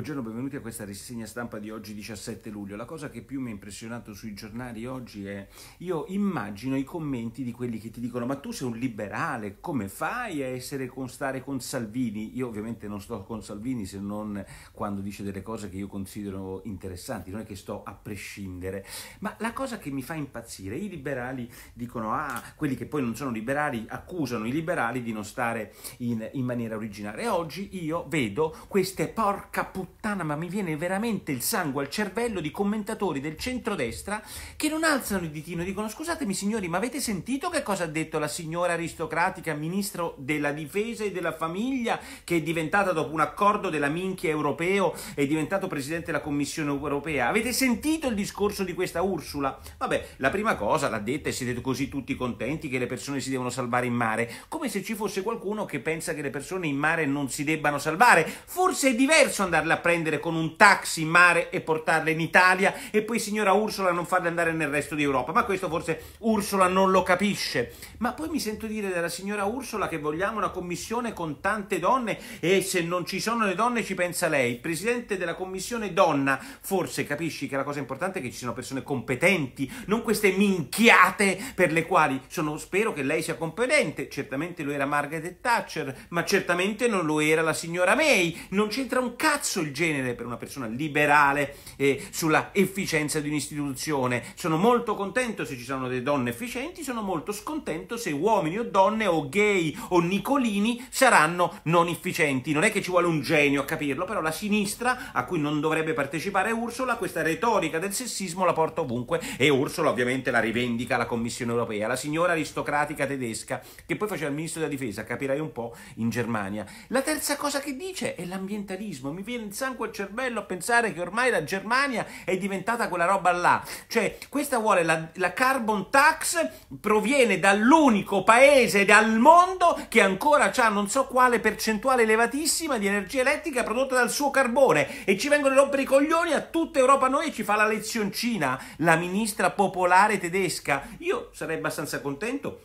Buongiorno, benvenuti a questa rassegna stampa di oggi 17 luglio. La cosa che più mi ha impressionato sui giornali oggi è io immagino i commenti di quelli che ti dicono "Ma tu sei un liberale, come fai a essere con stare con Salvini?". Io ovviamente non sto con Salvini se non quando dice delle cose che io considero interessanti, non è che sto a prescindere. Ma la cosa che mi fa impazzire, i liberali dicono "Ah, quelli che poi non sono liberali accusano i liberali di non stare in, in maniera originale". E oggi io vedo queste porca puttana puttana, ma mi viene veramente il sangue al cervello di commentatori del centrodestra che non alzano il ditino e dicono scusatemi signori, ma avete sentito che cosa ha detto la signora aristocratica ministro della difesa e della famiglia che è diventata dopo un accordo della minchia europeo, è diventato presidente della Commissione europea? Avete sentito il discorso di questa Ursula? Vabbè, la prima cosa l'ha detta e siete così tutti contenti che le persone si devono salvare in mare, come se ci fosse qualcuno che pensa che le persone in mare non si debbano salvare. Forse è diverso andare andarla a prendere con un taxi in mare e portarla in Italia e poi signora Ursula non farle andare nel resto d'Europa. Ma questo forse Ursula non lo capisce. Ma poi mi sento dire dalla signora Ursula che vogliamo una commissione con tante donne e se non ci sono le donne ci pensa lei. presidente della commissione donna forse capisci che la cosa importante è che ci siano persone competenti, non queste minchiate per le quali sono, spero che lei sia competente. Certamente lo era Margaret Thatcher, ma certamente non lo era la signora May. Non c'entra un cazzo verso il genere per una persona liberale, eh, sulla efficienza di un'istituzione. Sono molto contento se ci sono delle donne efficienti, sono molto scontento se uomini o donne o gay o Nicolini saranno non efficienti. Non è che ci vuole un genio a capirlo, però la sinistra, a cui non dovrebbe partecipare Ursula, questa retorica del sessismo la porta ovunque e Ursula ovviamente la rivendica alla Commissione europea. La signora aristocratica tedesca, che poi faceva il ministro della difesa, capirai un po', in Germania. La terza cosa che dice è l'ambientalismo. Mi viene in sangue al cervello a pensare che ormai la Germania è diventata quella roba là. Cioè, questa vuole la, la carbon tax, proviene dall'unico paese al mondo che ancora ha non so quale percentuale elevatissima di energia elettrica prodotta dal suo carbone e ci vengono a rompere i coglioni a tutta Europa noi e ci fa la lezioncina la ministra popolare tedesca. Io sarei abbastanza contento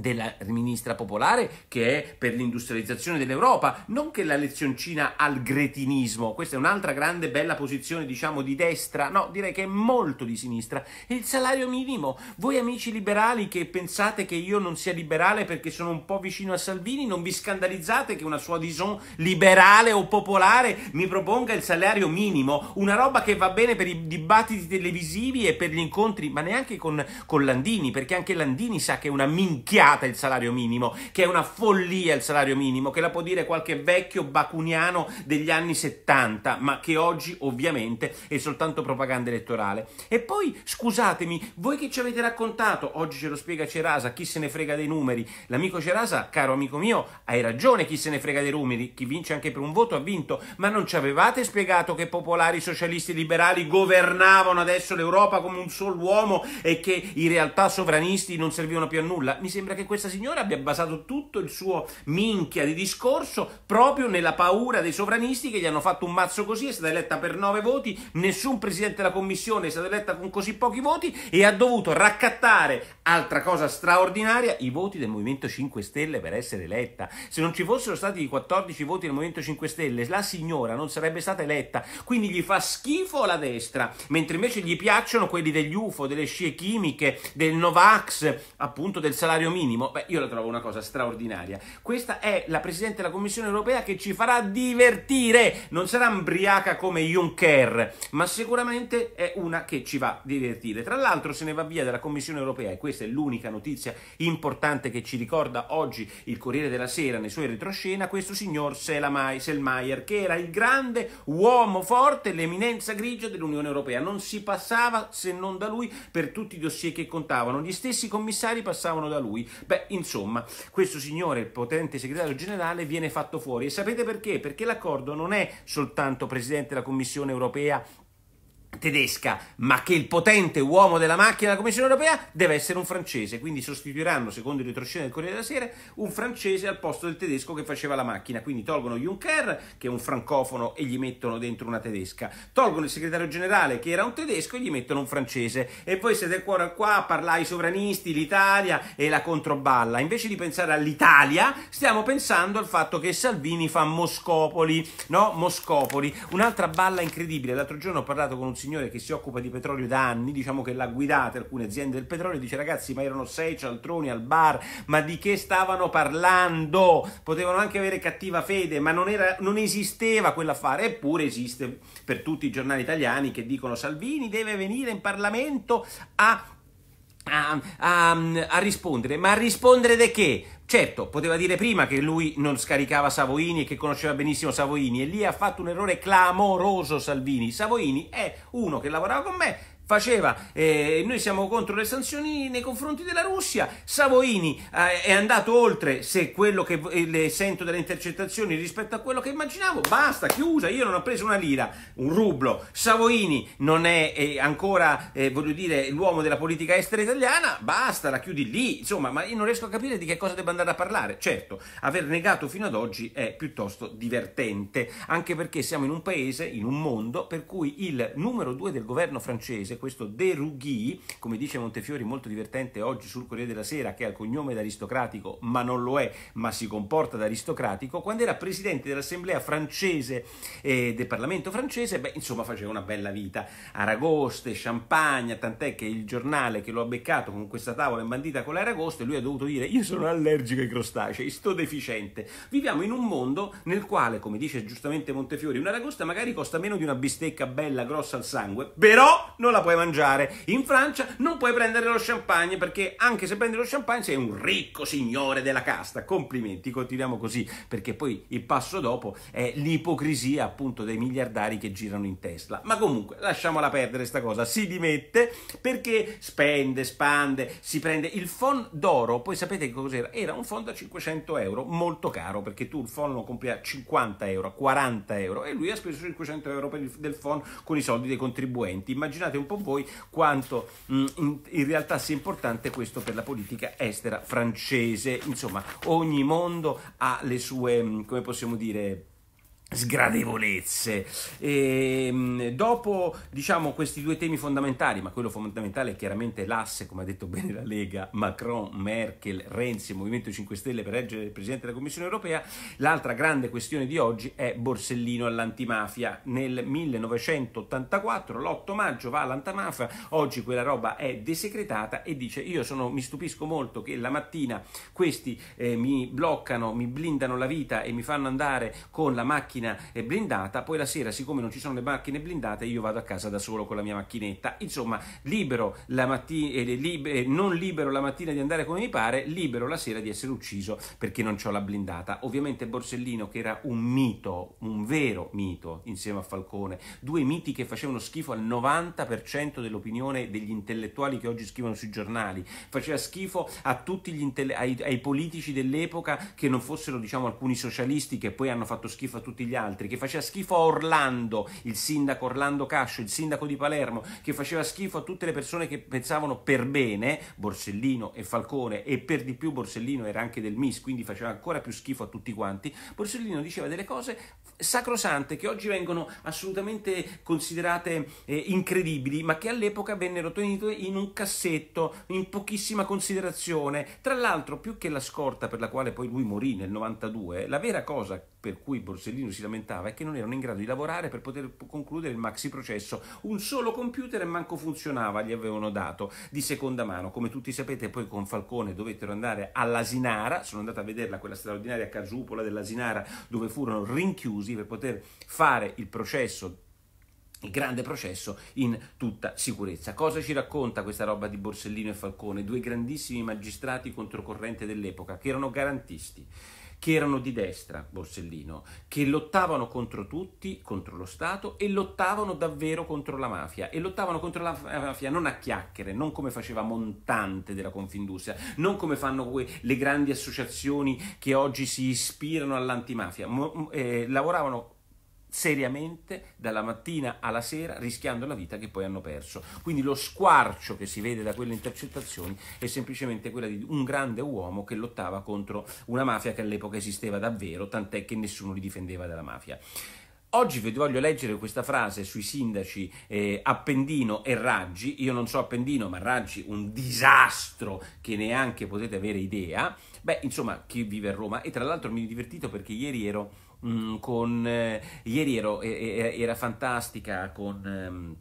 della ministra popolare che è per l'industrializzazione dell'Europa, non che la lezioncina al gretinismo, questa è un'altra grande bella posizione diciamo di destra, no direi che è molto di sinistra, il salario minimo, voi amici liberali che pensate che io non sia liberale perché sono un po' vicino a Salvini, non vi scandalizzate che una sua dison liberale o popolare mi proponga il salario minimo, una roba che va bene per i dibattiti televisivi e per gli incontri, ma neanche con, con Landini, perché anche Landini sa che è una minchia cagata il salario minimo, che è una follia il salario minimo, che la può dire qualche vecchio bacuniano degli anni 70, ma che oggi ovviamente è soltanto propaganda elettorale. E poi, scusatemi, voi che ci avete raccontato, oggi ce lo spiega Cerasa, chi se ne frega dei numeri, l'amico Cerasa, caro amico mio, hai ragione, chi se ne frega dei numeri, chi vince anche per un voto ha vinto, ma non ci avevate spiegato che popolari, socialisti, liberali governavano adesso l'Europa come un solo uomo e che in realtà sovranisti non servivano più a nulla? Mi sembra sembra che questa signora abbia basato tutto il suo minchia di discorso proprio nella paura dei sovranisti che gli hanno fatto un mazzo così, è stata eletta per nove voti, nessun presidente della commissione è stata eletta con così pochi voti e ha dovuto raccattare, altra cosa straordinaria, i voti del Movimento 5 Stelle per essere eletta. Se non ci fossero stati i 14 voti del Movimento 5 Stelle, la signora non sarebbe stata eletta, quindi gli fa schifo la destra, mentre invece gli piacciono quelli degli UFO, delle scie chimiche, del Novax, appunto del salario minimo minimo, beh, io la trovo una cosa straordinaria. Questa è la Presidente della Commissione europea che ci farà divertire. Non sarà imbriaca come Juncker, ma sicuramente è una che ci va a divertire. Tra l'altro se ne va via dalla Commissione europea, e questa è l'unica notizia importante che ci ricorda oggi il Corriere della Sera nei suoi retroscena, questo signor Selmayr, che era il grande uomo forte, l'eminenza grigia dell'Unione Europea. Non si passava se non da lui per tutti i dossier che contavano. Gli stessi commissari passavano da lui. Beh, insomma, questo signore, il potente segretario generale, viene fatto fuori. E sapete perché? Perché l'accordo non è soltanto Presidente della Commissione europea tedesca, ma che il potente uomo della macchina della Commissione europea deve essere un francese, quindi sostituiranno, secondo il retroscena del Corriere della Sera, un francese al posto del tedesco che faceva la macchina, quindi tolgono Juncker, che è un francofono, e gli mettono dentro una tedesca, tolgono il segretario generale, che era un tedesco, e gli mettono un francese, e voi siete ancora qua a parlare ai sovranisti, l'Italia e la controballa, invece di pensare all'Italia, stiamo pensando al fatto che Salvini fa Moscopoli, no? Moscopoli, un'altra balla incredibile, l'altro giorno ho parlato con un signore che si occupa di petrolio da anni, diciamo che l'ha guidata alcune aziende del petrolio, dice ragazzi ma erano sei cialtroni al bar, ma di che stavano parlando? Potevano anche avere cattiva fede, ma non, era, non esisteva quell'affare, eppure esiste per tutti i giornali italiani che dicono Salvini deve venire in Parlamento a a, a, a, rispondere, ma a rispondere di che? Certo, poteva dire prima che lui non scaricava Savoini e che conosceva benissimo Savoini e lì ha fatto un errore clamoroso Salvini. Savoini è uno che lavorava con me, faceva. Eh, noi siamo contro le sanzioni nei confronti della Russia. Savoini eh, è andato oltre se quello che eh, sento delle intercettazioni rispetto a quello che immaginavo. Basta, chiusa. Io non ho preso una lira, un rublo. Savoini non è eh, ancora, eh, voglio dire, l'uomo della politica estera italiana. Basta, la chiudi lì. Insomma, ma io non riesco a capire di che cosa debba andare a parlare. Certo, aver negato fino ad oggi è piuttosto divertente, anche perché siamo in un paese, in un mondo per cui il numero due del governo francese questo De Rugui, come dice Montefiori molto divertente oggi sul Corriere della Sera, che ha il cognome d'aristocratico, ma non lo è, ma si comporta da aristocratico, quando era presidente dell'Assemblea francese e eh, del Parlamento francese, beh, insomma, faceva una bella vita. Aragoste, champagne, tant'è che il giornale che lo ha beccato con questa tavola imbandita con l'aragoste, lui ha dovuto dire io sono allergico ai crostacei, sto deficiente. Viviamo in un mondo nel quale, come dice giustamente Montefiori, un'aragosta magari costa meno di una bistecca bella grossa al sangue, però non la puoi mangiare. In Francia non puoi prendere lo champagne perché anche se prendi lo champagne sei un ricco signore della casta. Complimenti, continuiamo così perché poi il passo dopo è l'ipocrisia appunto dei miliardari che girano in Tesla. Ma comunque lasciamola perdere sta cosa, si dimette perché spende, spande, si prende il fond d'oro, poi sapete che cos'era? Era un fond da 500 euro, molto caro perché tu il fond lo compri a 50 euro, 40 euro e lui ha speso 500 euro per il, del fond con i soldi dei contribuenti. Immaginate un po' con voi quanto mh, mm, in, in, realtà sia importante questo per la politica estera francese. Insomma, ogni mondo ha le sue, mm, come possiamo dire, sgradevolezze. E, ehm, dopo diciamo, questi due temi fondamentali, ma quello fondamentale è chiaramente l'asse, come ha detto bene la Lega, Macron, Merkel, Renzi, Movimento 5 Stelle per reggere il Presidente della Commissione Europea, l'altra grande questione di oggi è Borsellino all'antimafia. Nel 1984, l'8 maggio, va all'antimafia, oggi quella roba è desecretata e dice io sono, mi stupisco molto che la mattina questi eh, mi bloccano, mi blindano la vita e mi fanno andare con la macchina macchina blindata, poi la sera siccome non ci sono le macchine blindate io vado a casa da solo con la mia macchinetta, insomma libero la mattina, eh, lib eh, non libero la mattina di andare come mi pare, libero la sera di essere ucciso perché non ho la blindata. Ovviamente Borsellino che era un mito, un vero mito insieme a Falcone, due miti che facevano schifo al 90% dell'opinione degli intellettuali che oggi scrivono sui giornali, faceva schifo a tutti gli ai, ai politici dell'epoca che non fossero diciamo alcuni socialisti che poi hanno fatto schifo a tutti gli gli altri, che faceva schifo a Orlando, il sindaco Orlando Cascio, il sindaco di Palermo, che faceva schifo a tutte le persone che pensavano per bene, Borsellino e Falcone, e per di più Borsellino era anche del MIS, quindi faceva ancora più schifo a tutti quanti, Borsellino diceva delle cose sacrosante che oggi vengono assolutamente considerate eh, incredibili, ma che all'epoca vennero tenute in un cassetto, in pochissima considerazione. Tra l'altro, più che la scorta per la quale poi lui morì nel 92, la vera cosa per cui Borsellino si lamentava è che non erano in grado di lavorare per poter concludere il maxi processo. Un solo computer e manco funzionava, gli avevano dato di seconda mano. Come tutti sapete, poi con Falcone dovettero andare all'Asinara, sono andato a vederla quella straordinaria casupola dell'Asinara dove furono rinchiusi per poter fare il processo il grande processo in tutta sicurezza. Cosa ci racconta questa roba di Borsellino e Falcone, due grandissimi magistrati controcorrente dell'epoca che erano garantisti? che erano di destra, Borsellino, che lottavano contro tutti, contro lo Stato e lottavano davvero contro la mafia. E lottavano contro la mafia non a chiacchiere, non come faceva Montante della Confindustria, non come fanno le grandi associazioni che oggi si ispirano all'antimafia. Mo- eh, lavoravano seriamente dalla mattina alla sera rischiando la vita che poi hanno perso. Quindi lo squarcio che si vede da quelle intercettazioni è semplicemente quella di un grande uomo che lottava contro una mafia che all'epoca esisteva davvero, tant'è che nessuno li difendeva dalla mafia. Oggi vi voglio leggere questa frase sui sindaci eh, Appendino e Raggi. Io non so Appendino, ma Raggi un disastro che neanche potete avere idea. Beh, insomma, chi vive a Roma. E tra l'altro mi è divertito perché ieri ero Mm, con... Eh, ieri ero, eh, era fantastica con... Ehm,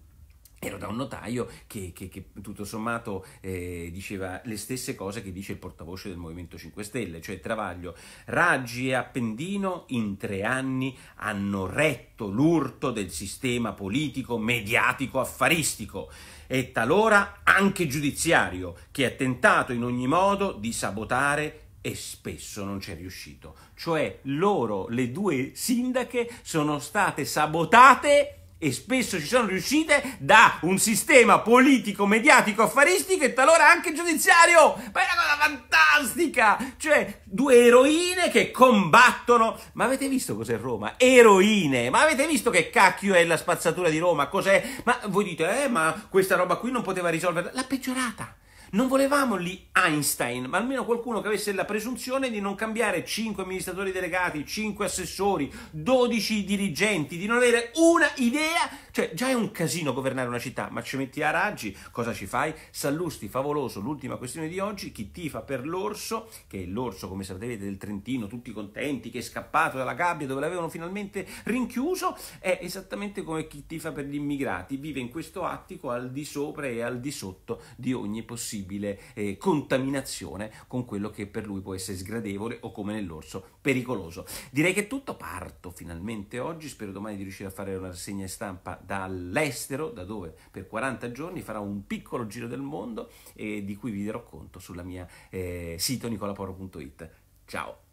ero da un notaio che, che, che tutto sommato eh, diceva le stesse cose che dice il portavoce del Movimento 5 Stelle, cioè Travaglio, Raggi e Appendino in tre anni hanno retto l'urto del sistema politico, mediatico, affaristico e talora anche giudiziario, che ha tentato in ogni modo di sabotare e spesso non c'è riuscito. Cioè loro, le due sindache, sono state sabotate e spesso ci sono riuscite da un sistema politico, mediatico, affaristico e talora anche giudiziario. Ma è una cosa fantastica! Cioè, due eroine che combattono. Ma avete visto cos'è Roma? Eroine! Ma avete visto che cacchio è la spazzatura di Roma? Cos'è? Ma voi dite, eh, ma questa roba qui non poteva risolverla. L'ha peggiorata! Non volevamo lì Einstein, ma almeno qualcuno che avesse la presunzione di non cambiare 5 amministratori delegati, 5 assessori, 12 dirigenti, di non avere una idea. Cioè, già è un casino governare una città, ma ci metti a raggi, cosa ci fai? Sallusti, favoloso, l'ultima questione di oggi, chi tifa per l'orso, che è l'orso, come sapete, del Trentino, tutti contenti, che è scappato dalla gabbia dove l'avevano finalmente rinchiuso, è esattamente come chi tifa per gli immigrati, vive in questo attico al di sopra e al di sotto di ogni possibile possibile eh, contaminazione con quello che per lui può essere sgradevole o come nell'orso pericoloso. Direi che è tutto, parto finalmente oggi, spero domani di riuscire a fare una rassegna stampa dall'estero, da dove per 40 giorni farò un piccolo giro del mondo e eh, di cui vi darò conto sulla mia eh, sito nicolaporo.it. Ciao!